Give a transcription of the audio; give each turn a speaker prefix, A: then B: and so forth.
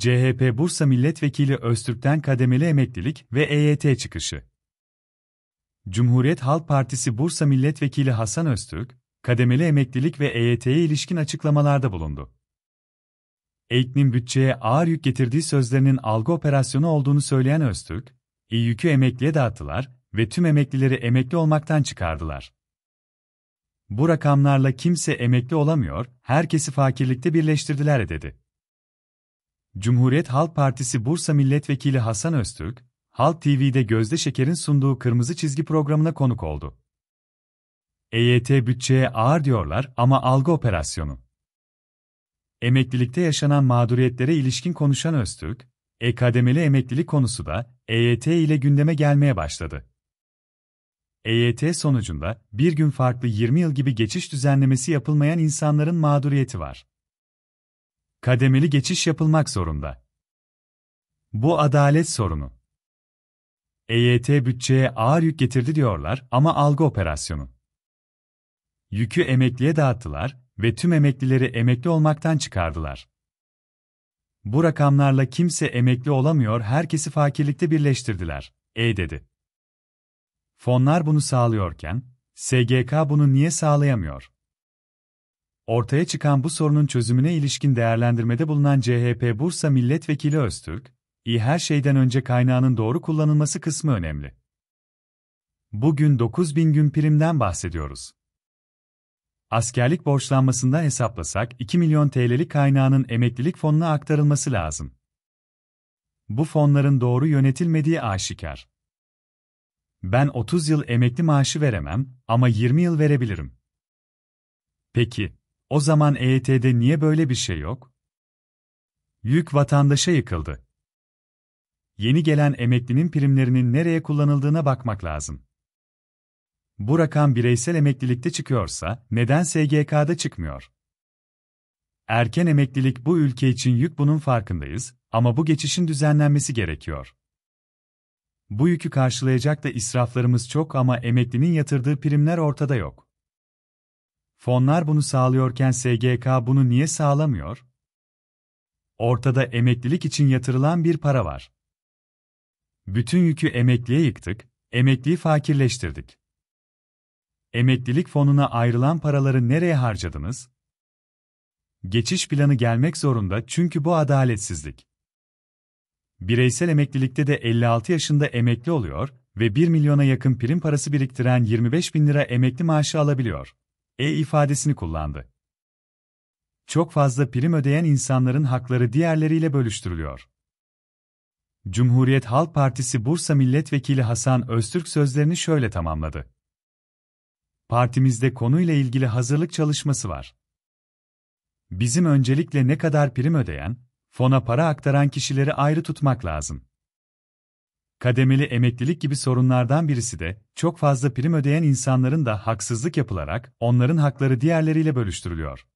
A: CHP Bursa Milletvekili Öztürk'ten kademeli emeklilik ve EYT çıkışı. Cumhuriyet Halk Partisi Bursa Milletvekili Hasan Öztürk, kademeli emeklilik ve EYT'ye ilişkin açıklamalarda bulundu. EYT'nin bütçeye ağır yük getirdiği sözlerinin algı operasyonu olduğunu söyleyen Öztürk, iyi yükü emekliye dağıttılar ve tüm emeklileri emekli olmaktan çıkardılar. Bu rakamlarla kimse emekli olamıyor, herkesi fakirlikte birleştirdiler dedi. Cumhuriyet Halk Partisi Bursa Milletvekili Hasan Öztürk, Halk TV'de Gözde Şeker'in sunduğu Kırmızı Çizgi programına konuk oldu. EYT bütçeye ağır diyorlar ama algı operasyonu. Emeklilikte yaşanan mağduriyetlere ilişkin konuşan Öztürk, ekademeli emeklilik konusu da EYT ile gündeme gelmeye başladı. EYT sonucunda bir gün farklı 20 yıl gibi geçiş düzenlemesi yapılmayan insanların mağduriyeti var kademeli geçiş yapılmak zorunda. Bu adalet sorunu. EYT bütçeye ağır yük getirdi diyorlar ama algı operasyonu. Yükü emekliye dağıttılar ve tüm emeklileri emekli olmaktan çıkardılar. Bu rakamlarla kimse emekli olamıyor, herkesi fakirlikte birleştirdiler. E dedi. Fonlar bunu sağlıyorken SGK bunu niye sağlayamıyor? Ortaya çıkan bu sorunun çözümüne ilişkin değerlendirmede bulunan CHP Bursa Milletvekili Öztürk, iyi her şeyden önce kaynağının doğru kullanılması kısmı önemli. Bugün 9000 gün primden bahsediyoruz. Askerlik borçlanmasında hesaplasak 2 milyon TL'lik kaynağının emeklilik fonuna aktarılması lazım. Bu fonların doğru yönetilmediği aşikar. Ben 30 yıl emekli maaşı veremem ama 20 yıl verebilirim. Peki, o zaman EYT'de niye böyle bir şey yok? Yük vatandaşa yıkıldı. Yeni gelen emeklinin primlerinin nereye kullanıldığına bakmak lazım. Bu rakam bireysel emeklilikte çıkıyorsa neden SGK'da çıkmıyor? Erken emeklilik bu ülke için yük bunun farkındayız ama bu geçişin düzenlenmesi gerekiyor. Bu yükü karşılayacak da israflarımız çok ama emeklinin yatırdığı primler ortada yok. Fonlar bunu sağlıyorken SGK bunu niye sağlamıyor? Ortada emeklilik için yatırılan bir para var. Bütün yükü emekliye yıktık, emekliyi fakirleştirdik. Emeklilik fonuna ayrılan paraları nereye harcadınız? Geçiş planı gelmek zorunda çünkü bu adaletsizlik. Bireysel emeklilikte de 56 yaşında emekli oluyor ve 1 milyona yakın prim parası biriktiren 25 bin lira emekli maaşı alabiliyor e ifadesini kullandı. Çok fazla prim ödeyen insanların hakları diğerleriyle bölüştürülüyor. Cumhuriyet Halk Partisi Bursa Milletvekili Hasan Öztürk sözlerini şöyle tamamladı. Partimizde konuyla ilgili hazırlık çalışması var. Bizim öncelikle ne kadar prim ödeyen, fona para aktaran kişileri ayrı tutmak lazım kademeli emeklilik gibi sorunlardan birisi de, çok fazla prim ödeyen insanların da haksızlık yapılarak, onların hakları diğerleriyle bölüştürülüyor.